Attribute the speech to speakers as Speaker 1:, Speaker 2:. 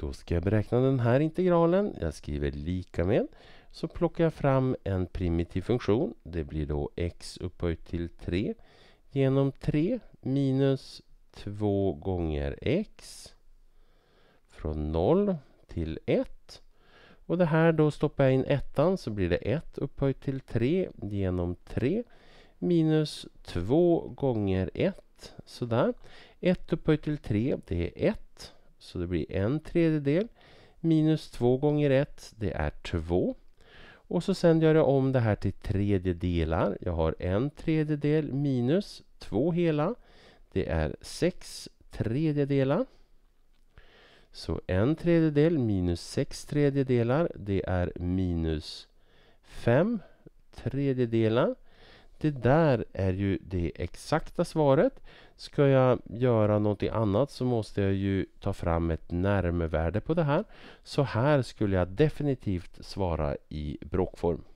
Speaker 1: Då ska jag beräkna den här integralen. Jag skriver lika med. Så plockar jag fram en primitiv funktion. Det blir då x upphöjt till 3 genom 3 minus 2 gånger x från 0 till 1. Och det här då stoppar jag in ettan så blir det 1 upphöjt till 3 genom 3 minus 2 gånger 1. Sådär. 1 upphöjt till 3 det är 1. Så det blir en tredjedel minus 2 gånger 1, det är 2. Och så sen gör jag om det här till tredjedelar. Jag har en tredjedel minus 2 hela. Det är 6 tredjedelar. Så en tredjedel minus 6 tredjedelar, det är minus 5 tredjedelar. Det där är ju det exakta svaret. Ska jag göra någonting annat så måste jag ju ta fram ett närmevärde på det här. Så här skulle jag definitivt svara i bråkform.